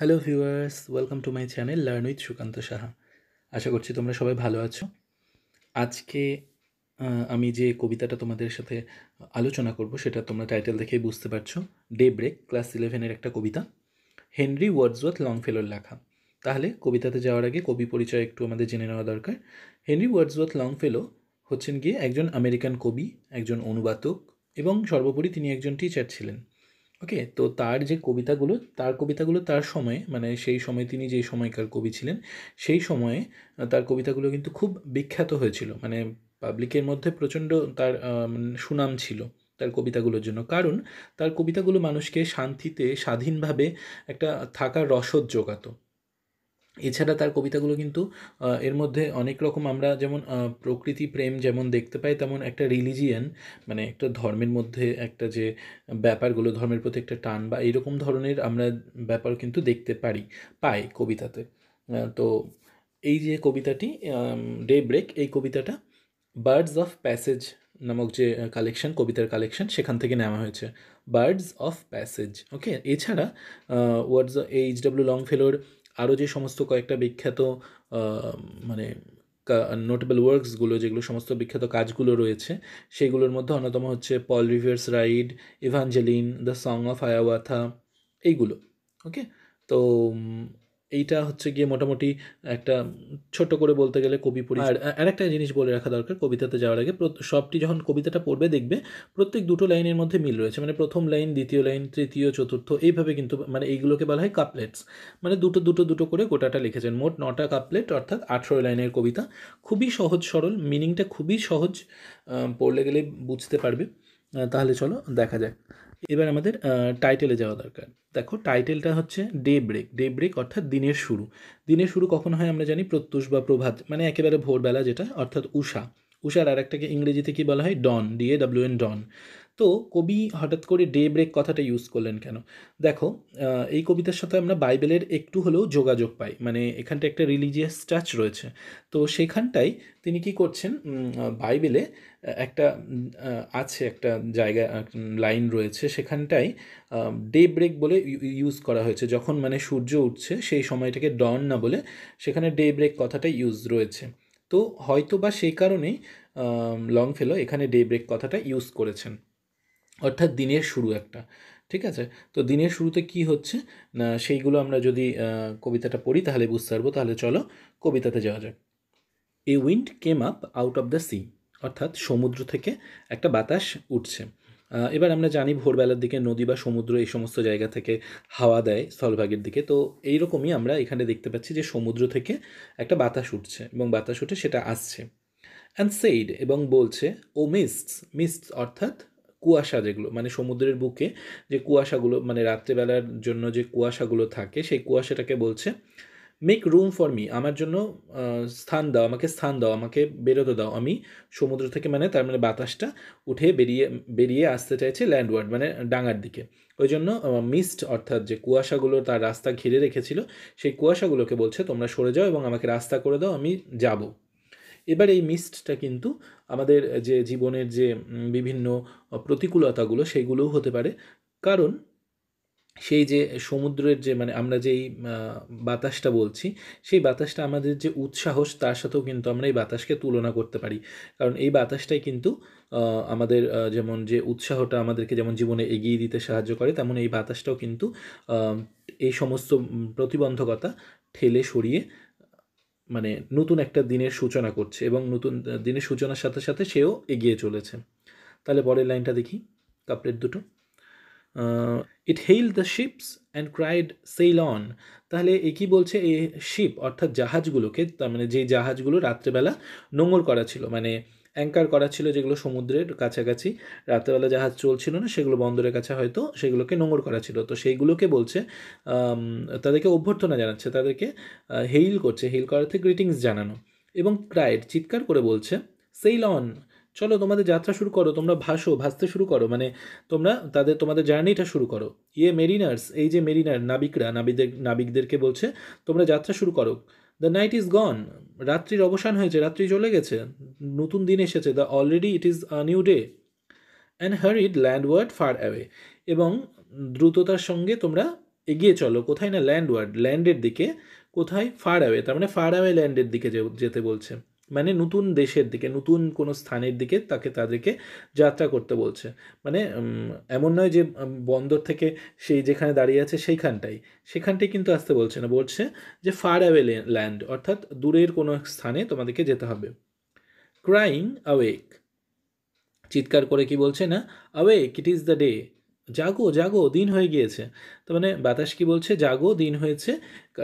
hello viewers welcome to my channel learn with Sukanta Saha আশা করছি তোমরা সবাই ভালো আছো আজকে আমি যে কবিতাটা তোমাদের সাথে আলোচনা করব সেটা তোমরা টাইটেল দেখেই বুঝতে পারছো ডে ব্রেক ক্লাস ইলেভেনের একটা কবিতা হেনরি ওয়ার্ডসওয়ার্থ ফেলোর লেখা তাহলে কবিতাতে যাওয়ার আগে কবি পরিচয় একটু আমাদের জেনে নেওয়া দরকার হেনরি ওয়ার্ডসওয়ার্থ ফেলো হচ্ছেন গিয়ে একজন আমেরিকান কবি একজন অনুবাদক এবং সর্বোপরি তিনি একজন টিচার ছিলেন ওকে তো তার যে কবিতাগুলো তার কবিতাগুলো তার সময়ে মানে সেই সময়ে তিনি যে সময়কার কবি ছিলেন সেই সময়ে তার কবিতাগুলো কিন্তু খুব বিখ্যাত হয়েছিল মানে পাবলিকের মধ্যে প্রচণ্ড তার মানে সুনাম ছিল তার কবিতাগুলোর জন্য কারণ তার কবিতাগুলো মানুষকে শান্তিতে স্বাধীনভাবে একটা থাকার রসদ জোগাতো এছাড়া তার কবিতাগুলো কিন্তু এর মধ্যে অনেক রকম আমরা যেমন প্রকৃতি প্রেম যেমন দেখতে পাই তেমন একটা রিলিজিয়ান মানে একটা ধর্মের মধ্যে একটা যে ব্যাপারগুলো ধর্মের প্রতি একটা টান বা এইরকম ধরনের আমরা ব্যাপার কিন্তু দেখতে পারি পাই কবিতাতে তো এই যে কবিতাটি ডে ব্রেক এই কবিতাটা বার্ডস অফ প্যাসেজ নামক যে কালেকশন কবিতার কালেকশন সেখান থেকে নেওয়া হয়েছে বার্ডস অফ প্যাসেজ ওকে এছাড়া ওয়ার্ডস এইচ ডব্লিউ ফেলোর আরও যে সমস্ত কয়েকটা বিখ্যাত মানে নোটেবল ওয়ার্কসগুলো যেগুলো সমস্ত বিখ্যাত কাজগুলো রয়েছে সেগুলোর মধ্যে অন্যতম হচ্ছে Paul Revere's ride Evangeline the song of Hiawatha এইগুলো ওকে তো এইটা হচ্ছে গিয়ে মোটামুটি একটা ছোট করে বলতে গেলে কবি পড়ি আর আরেকটা জিনিস বলে রাখা দরকার কবিতাতে যাওয়ার আগে সবটি যখন কবিতাটা পড়বে দেখবে প্রত্যেক দুটো লাইনের মধ্যে মিল রয়েছে মানে প্রথম লাইন দ্বিতীয় লাইন তৃতীয় চতুর্থ এইভাবে কিন্তু মানে এইগুলোকে বলা হয় কাপলেটস মানে দুটো দুটো দুটো করে গোটাটা লিখেছেন মোট নটা কাপলেট অর্থাৎ আঠেরো লাইনের কবিতা খুবই সহজ সরল মিনিংটা খুবই সহজ পড়লে গেলে বুঝতে পারবে তাহলে চলো দেখা যাক এবার আমাদের টাইটেলে যাওয়া দরকার দেখো টাইটেলটা হচ্ছে ডে ব্রেক ডে ব্রেক অর্থাৎ দিনের শুরু দিনের শুরু কখন হয় আমরা জানি প্রত্যুষ বা প্রভাত মানে একেবারে ভোরবেলা যেটা অর্থাৎ উষা উষার আর একটাকে ইংরেজিতে কী বলা হয় dawn D A W N dawn তো কবি হঠাৎ করে ডে ব্রেক কথাটা ইউজ করলেন কেন দেখো এই কবিতার সাথে আমরা বাইবেলের একটু হলেও যোগাযোগ পাই মানে এখানটা একটা রিলিজিয়াস টাচ রয়েছে তো সেখানটাই তিনি কি করছেন বাইবেলে একটা আছে একটা জায়গা লাইন রয়েছে সেখানটাই ডে ব্রেক বলে ইউজ করা হয়েছে যখন মানে সূর্য উঠছে সেই সময়টাকে ডন না বলে সেখানে ডে ব্রেক কথাটা ইউজ রয়েছে তো হয়তো বা সেই কারণেই লং ফেলো এখানে ডে ব্রেক কথাটা ইউজ করেছেন অর্থাৎ দিনের শুরু একটা ঠিক আছে তো দিনের শুরুতে কি হচ্ছে না সেইগুলো আমরা যদি কবিতাটা পড়ি তাহলে বুঝতে পারবো তাহলে চলো কবিতাতে যাওয়া যাক a wind came up out of the sea অর্থাৎ সমুদ্র থেকে একটা বাতাস উঠছে এবার আমরা জানি ভোরবেলার দিকে নদী বা সমুদ্র এই সমস্ত জায়গা থেকে হাওয়া দেয় স্থলভাগের দিকে তো এই রকমই আমরা এখানে দেখতে পাচ্ছি যে সমুদ্র থেকে একটা বাতাস উঠছে এবং বাতাস উঠে সেটা আসছে অ্যান্ড সেইড এবং বলছে ও মিস্ট মিস্ট অর্থাৎ কুয়াশা যেগুলো মানে সমুদ্রের বুকে যে কুয়াশাগুলো মানে রাত্রেবেলার জন্য যে কুয়াশাগুলো থাকে সেই কুয়াশাটাকে বলছে মেক রুম ফর মি আমার জন্য স্থান দাও আমাকে স্থান দাও আমাকে বেরোতে দাও আমি সমুদ্র থেকে মানে তার মানে বাতাসটা উঠে বেরিয়ে বেরিয়ে আসতে চাইছে ল্যান্ডওয়ার্ড মানে ডাঙার দিকে ওই জন্য মিস্ট অর্থাৎ যে কুয়াশাগুলো তার রাস্তা ঘিরে রেখেছিল সেই কুয়াশাগুলোকে বলছে তোমরা সরে যাও এবং আমাকে রাস্তা করে দাও আমি যাবো এবার এই মিস্টটা কিন্তু আমাদের যে জীবনের যে বিভিন্ন প্রতিকূলতাগুলো সেইগুলোও হতে পারে কারণ সেই যে সমুদ্রের যে মানে আমরা যেই বাতাসটা বলছি সেই বাতাসটা আমাদের যে উৎসাহস তার সাথেও কিন্তু আমরা এই বাতাসকে তুলনা করতে পারি কারণ এই বাতাসটাই কিন্তু আমাদের যেমন যে উৎসাহটা আমাদেরকে যেমন জীবনে এগিয়ে দিতে সাহায্য করে তেমন এই বাতাসটাও কিন্তু এই সমস্ত প্রতিবন্ধকতা ঠেলে সরিয়ে মানে নতুন একটা দিনের সূচনা করছে এবং নতুন দিনের সূচনার সাথে সাথে সেও এগিয়ে চলেছে তাহলে পরের লাইনটা দেখি কাপড়ের দুটো it hail the ships and cried sail on তাহলে এ কী বলছে এই শিপ অর্থাৎ জাহাজগুলোকে তার মানে যে জাহাজগুলো রাত্রেবেলা নোঙর করা ছিল মানে অ্যাঙ্কার করা ছিল যেগুলো সমুদ্রের কাছাকাছি রাত্রেবেলা জাহাজ চলছিল না সেগুলো বন্দরের কাছে হয়তো সেগুলোকে নোংর করা ছিল তো সেইগুলোকে বলছে তাদেরকে অভ্যর্থনা জানাচ্ছে তাদেরকে হেইল করছে হেইল থেকে গ্রিটিংস জানানো এবং ক্রাইড চিৎকার করে বলছে সেই অন চলো তোমাদের যাত্রা শুরু করো তোমরা ভাসো ভাসতে শুরু করো মানে তোমরা তাদের তোমাদের জার্নিটা শুরু করো ইয়ে মেরিনার্স এই যে মেরিনার নাবিকরা নাবিকদের নাবিকদেরকে বলছে তোমরা যাত্রা শুরু করো দ্য নাইট ইজ গন রাত্রির অবসান হয়েছে রাত্রি চলে গেছে নতুন দিন এসেছে the already it is a new day and hurried ward far away এবং দ্রুততার সঙ্গে তোমরা এগিয়ে চলো কোথায় না ল্যান্ড ওয়ার্ড ল্যান্ডের দিকে কোথায় ফার অ্যাওয়ে তার মানে ফার অ্যাওয়ে ল্যান্ডের দিকে যেতে বলছে মানে নতুন দেশের দিকে নতুন কোনো স্থানের দিকে তাকে তাদেরকে যাত্রা করতে বলছে মানে এমন নয় যে বন্দর থেকে সেই যেখানে দাঁড়িয়ে আছে সেইখানটাই সেখানটাই কিন্তু আসতে বলছে না বলছে যে ফার অ্যাওয়ে ল্যান্ড অর্থাৎ দূরের কোনো স্থানে তোমাদেরকে যেতে হবে ক্রাইং অ্যাওয়েক চিৎকার করে কি বলছে না awake it is the day জাগো জাগো দিন হয়ে গিয়েছে তো মানে বাতাস কি বলছে জাগো দিন হয়েছে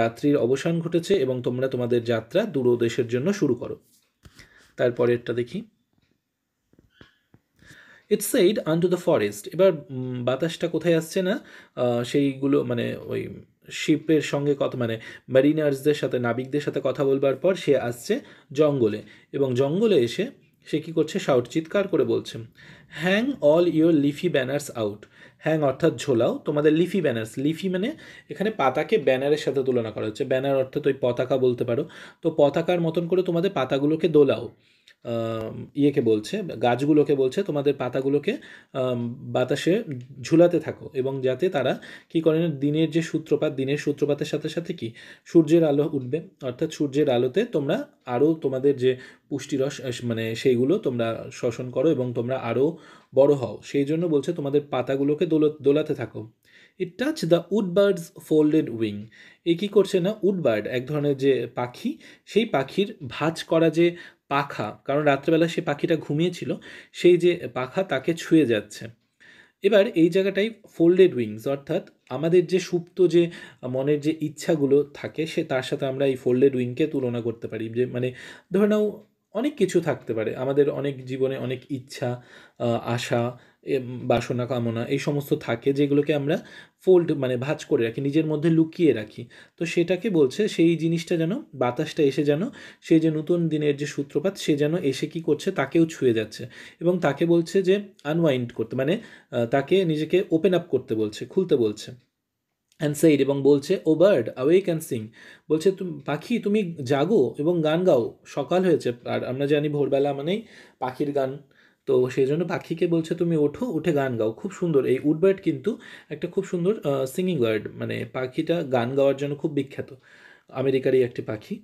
রাত্রির অবসান ঘটেছে এবং তোমরা তোমাদের যাত্রা দেশের জন্য শুরু করো তারপরেরটা দেখি it's said to the forest এবার বাতাসটা কোথায় আসছে না সেইগুলো মানে ওই শিপের সঙ্গে কথা মানে ম্যারিনার্সদের সাথে নাবিকদের সাথে কথা বলবার পর সে আসছে জঙ্গলে এবং জঙ্গলে এসে সে কী করছে শাউট চিৎকার করে বলছে hang all your leafy banners out hang অর্থাৎ ঝোলাও তোমাদের লিফি ব্যানার্স লিফি মানে এখানে পাতাকে ব্যানারের সাথে তুলনা করা হচ্ছে ব্যানার অর্থাৎ ওই পতাকা বলতে পারো তো পতাকার মতন করে তোমাদের পাতাগুলোকে দোলাও ইয়েকে বলছে গাছগুলোকে বলছে তোমাদের পাতাগুলোকে বাতাসে ঝুলাতে থাকো এবং যাতে তারা কি করেন দিনের যে সূত্রপাত দিনের সূত্রপাতের সাথে সাথে কি সূর্যের আলো উঠবে অর্থাৎ সূর্যের আলোতে তোমরা আরও তোমাদের যে পুষ্টিরস মানে সেইগুলো তোমরা শোষণ করো এবং তোমরা আরও বড় হও সেই জন্য বলছে তোমাদের পাতাগুলোকে দোল দোলাতে থাকো it touch the wood birds folded wing এ কী করছে না উড বার্ড এক ধরনের যে পাখি সেই পাখির ভাঁজ করা যে পাখা কারণ রাত্রেবেলা সে পাখিটা ঘুমিয়েছিল সেই যে পাখা তাকে ছুঁয়ে যাচ্ছে এবার এই জায়গাটাই ফোল্ডেড উইংস অর্থাৎ আমাদের যে সুপ্ত যে মনের যে ইচ্ছাগুলো থাকে সে তার সাথে আমরা এই ফোল্ডেড উইংকে তুলনা করতে পারি যে মানে ধরে নাও অনেক কিছু থাকতে পারে আমাদের অনেক জীবনে অনেক ইচ্ছা আশা বাসনা কামনা এই সমস্ত থাকে যেগুলোকে আমরা ফোল্ড মানে ভাঁজ করে রাখি নিজের মধ্যে লুকিয়ে রাখি তো সেটাকে বলছে সেই জিনিসটা যেন বাতাসটা এসে যেন সে যে নতুন দিনের যে সূত্রপাত সে যেন এসে কি করছে তাকেও ছুঁয়ে যাচ্ছে এবং তাকে বলছে যে আনওয়াইন্ড করতে মানে তাকে নিজেকে ওপেন আপ করতে বলছে খুলতে বলছে অ্যান্ড সেইড এবং বলছে O bird away can sing বলছে তুমি পাখি তুমি জাগো এবং গান গাও সকাল হয়েছে আর আমরা জানি ভোরবেলা মানেই পাখির গান তো সেই জন্য পাখিকে বলছে তুমি ওঠো উঠে গান গাও খুব সুন্দর এই উডবার্ড কিন্তু একটা খুব সুন্দর সিঙ্গিং বার্ড মানে পাখিটা গান গাওয়ার জন্য খুব বিখ্যাত আমেরিকারই একটি পাখি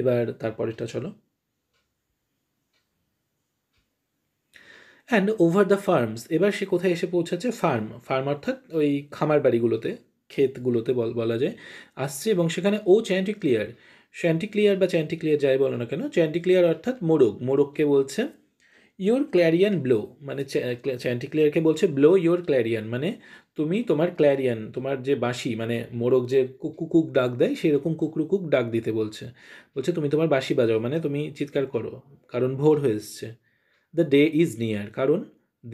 এবার তারপরেটা চলো অ্যান্ড ওভার দ্য ফার্মস এবার সে কোথায় এসে পৌঁছাচ্ছে ফার্ম ফার্ম অর্থাৎ ওই খামার বাড়িগুলোতে ক্ষেতগুলোতে বল বলা যায় আসছে এবং সেখানে ও চ্যান্টি ক্লিয়ার চ্যান্টি ক্লিয়ার বা চ্যান্টি ক্লিয়ার যাই বলো না কেন চ্যান্টি ক্লিয়ার অর্থাৎ মোরগ মোরগকে বলছে ইউর ক্ল্যারিয়ান ব্লো মানে চ্যান্টি ক্লিয়ারকে বলছে ব্লো ইউর ক্ল্যারিয়ান মানে তুমি তোমার ক্ল্যারিয়ান তোমার যে বাঁশি মানে মোরগ যে কুক ডাক দেয় সেরকম কুকরু কুক ডাক দিতে বলছে বলছে তুমি তোমার বাঁশি বাজাও মানে তুমি চিৎকার করো কারণ ভোর হয়ে এসছে দ্য ডে ইজ নিয়ার কারণ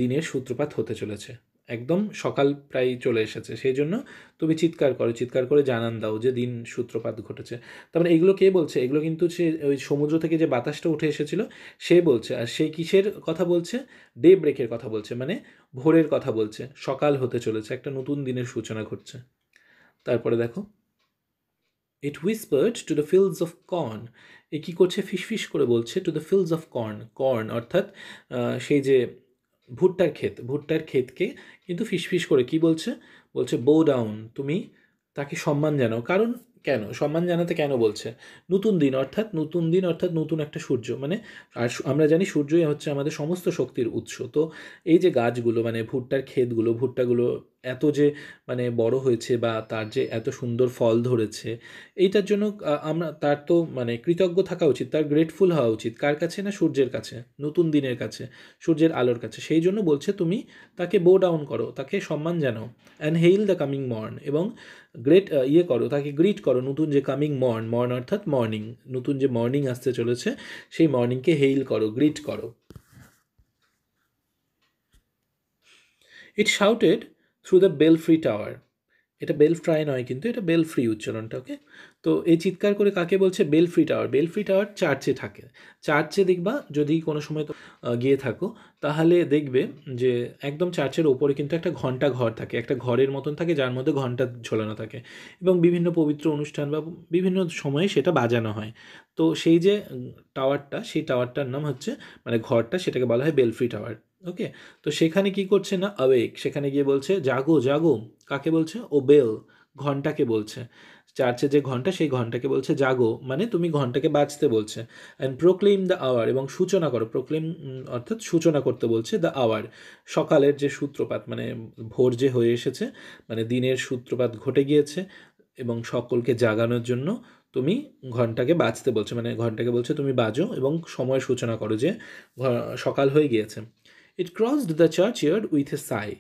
দিনের সূত্রপাত হতে চলেছে একদম সকাল প্রায় চলে এসেছে সেই জন্য তুমি চিৎকার করো চিৎকার করে জানান দাও যে দিন সূত্রপাত ঘটেছে তারপরে মানে এগুলো কে বলছে এগুলো কিন্তু সে ওই সমুদ্র থেকে যে বাতাসটা উঠে এসেছিল সে বলছে আর সে কিসের কথা বলছে ডে ব্রেকের কথা বলছে মানে ভোরের কথা বলছে সকাল হতে চলেছে একটা নতুন দিনের সূচনা ঘটছে তারপরে দেখো it whispered to the fields of corn এ কী করছে ফিসফিস করে বলছে to the fields of corn corn অর্থাৎ সেই যে ভুট্টার ক্ষেত ভুট্টার ক্ষেতকে কিন্তু ফিসফিস করে কি বলছে বলছে বো ডাউন তুমি তাকে সম্মান জানাও কারণ কেন সম্মান জানাতে কেন বলছে নতুন দিন অর্থাৎ নতুন দিন অর্থাৎ নতুন একটা সূর্য মানে আর আমরা জানি সূর্যই হচ্ছে আমাদের সমস্ত শক্তির উৎস তো এই যে গাছগুলো মানে ভুট্টার ক্ষেতগুলো ভুট্টাগুলো এত যে মানে বড় হয়েছে বা তার যে এত সুন্দর ফল ধরেছে এইটার জন্য আমরা তার তো মানে কৃতজ্ঞ থাকা উচিত তার গ্রেটফুল হওয়া উচিত কার কাছে না সূর্যের কাছে নতুন দিনের কাছে সূর্যের আলোর কাছে সেই জন্য বলছে তুমি তাকে বো ডাউন করো তাকে সম্মান জানাও and hail the coming morn এবং গ্রেট ইয়ে করো তাকে গ্রিট করো নতুন যে কামিং মর্ন মর্ন অর্থাৎ মর্নিং নতুন যে মর্নিং আসতে চলেছে সেই মর্নিংকে হেইল করো গ্রিট করো it shouted through the belfry tower এটা বেল ফ্রাই নয় কিন্তু এটা বেল ফ্রি উচ্চারণটা ওকে তো এই চিৎকার করে কাকে বলছে belfry tower belfry tower চার্চে থাকে চার্চে দেখবা যদি কোনো সময় তো গিয়ে থাকো তাহলে দেখবে যে একদম চার্চের ওপরে কিন্তু একটা ঘন্টা ঘর থাকে একটা ঘরের মতন থাকে যার মধ্যে ঘন্টা ঝোলানো থাকে এবং বিভিন্ন পবিত্র অনুষ্ঠান বা বিভিন্ন সময়ে সেটা বাজানো হয় তো সেই যে টাওয়ারটা সেই টাওয়ারটার নাম হচ্ছে মানে ঘরটা সেটাকে বলা হয় বেলফ্রি টাওয়ার ওকে তো সেখানে কি করছে না আবেগ সেখানে গিয়ে বলছে জাগো জাগো কাকে বলছে ও বেল ঘন্টাকে বলছে চার্চে যে ঘন্টা সেই ঘন্টাকে বলছে জাগো মানে তুমি ঘন্টাকে বাঁচতে বলছে অ্যান্ড প্রোক্লেম দ্য আওয়ার এবং সূচনা করো প্রোক্লেম অর্থাৎ সূচনা করতে বলছে দ্য আওয়ার সকালের যে সূত্রপাত মানে ভোর যে হয়ে এসেছে মানে দিনের সূত্রপাত ঘটে গিয়েছে এবং সকলকে জাগানোর জন্য তুমি ঘন্টাকে বাঁচতে বলছে মানে ঘন্টাকে বলছে তুমি বাজো এবং সময় সূচনা করো যে সকাল হয়ে গিয়েছে it crossed the churchyard with a sigh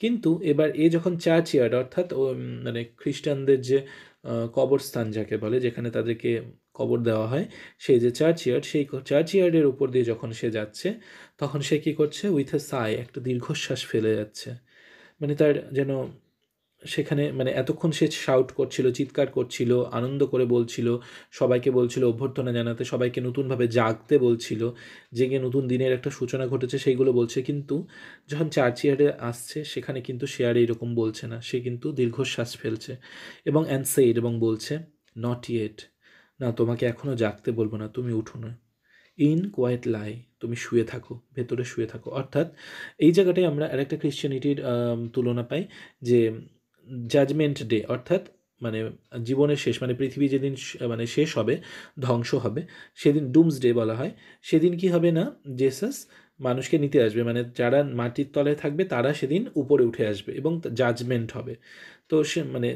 কিন্তু এবার এ যখন চার্চ ইয়ার্ড অর্থাৎ মানে খ্রিস্টানদের যে কবরস্থান যাকে বলে যেখানে তাদেরকে কবর দেওয়া হয় সেই যে চার্চ ইয়ার্ড সেই চার্চ ইয়ার্ডের উপর দিয়ে যখন সে যাচ্ছে তখন সে কী করছে উইথ এ সাই একটা দীর্ঘশ্বাস ফেলে যাচ্ছে মানে তার যেন সেখানে মানে এতক্ষণ সে শাউট করছিল চিৎকার করছিল আনন্দ করে বলছিল সবাইকে বলছিল অভ্যর্থনা জানাতে সবাইকে নতুনভাবে জাগতে বলছিল জেগে নতুন দিনের একটা সূচনা ঘটেছে সেইগুলো বলছে কিন্তু যখন ইয়ারে আসছে সেখানে কিন্তু সে আর এরকম বলছে না সে কিন্তু দীর্ঘশ্বাস ফেলছে এবং অ্যান্ড এবং বলছে নট ইয়েট না তোমাকে এখনও জাগতে বলবো না তুমি উঠো না ইন কোয়াইট লাই তুমি শুয়ে থাকো ভেতরে শুয়ে থাকো অর্থাৎ এই জায়গাটায় আমরা আরেকটা ক্রিশ্চিয়ানিটির তুলনা পাই যে জাজমেন্ট ডে অর্থাৎ মানে জীবনের শেষ মানে পৃথিবী যেদিন মানে শেষ হবে ধ্বংস হবে সেদিন ডুমস ডে বলা হয় সেদিন কি হবে না জেসাস মানুষকে নিতে আসবে মানে যারা মাটির তলায় থাকবে তারা সেদিন উপরে উঠে আসবে এবং জাজমেন্ট হবে তো সে মানে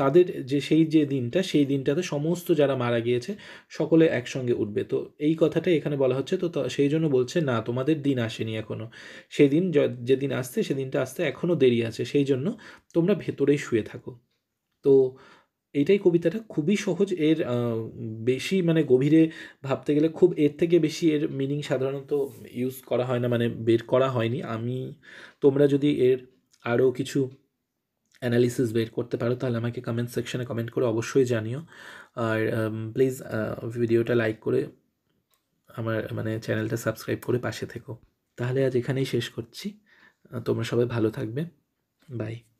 তাদের যে সেই যে দিনটা সেই দিনটাতে সমস্ত যারা মারা গিয়েছে সকলে একসঙ্গে উঠবে তো এই কথাটা এখানে বলা হচ্ছে তো সেই জন্য বলছে না তোমাদের দিন আসেনি এখনও সেদিন যেদিন আসতে সেদিনটা আসতে এখনও দেরি আছে সেই জন্য তোমরা ভেতরেই শুয়ে থাকো তো এইটাই কবিতাটা খুবই সহজ এর বেশি মানে গভীরে ভাবতে গেলে খুব এর থেকে বেশি এর মিনিং সাধারণত ইউজ করা হয় না মানে বের করা হয়নি আমি তোমরা যদি এর আরও কিছু অ্যানালিসিস বের করতে পারো তাহলে আমাকে কমেন্ট সেকশানে কমেন্ট করে অবশ্যই জানিও আর প্লিজ ভিডিওটা লাইক করে আমার মানে চ্যানেলটা সাবস্ক্রাইব করে পাশে থেকো তাহলে আজ এখানেই শেষ করছি তোমরা সবাই ভালো থাকবে বাই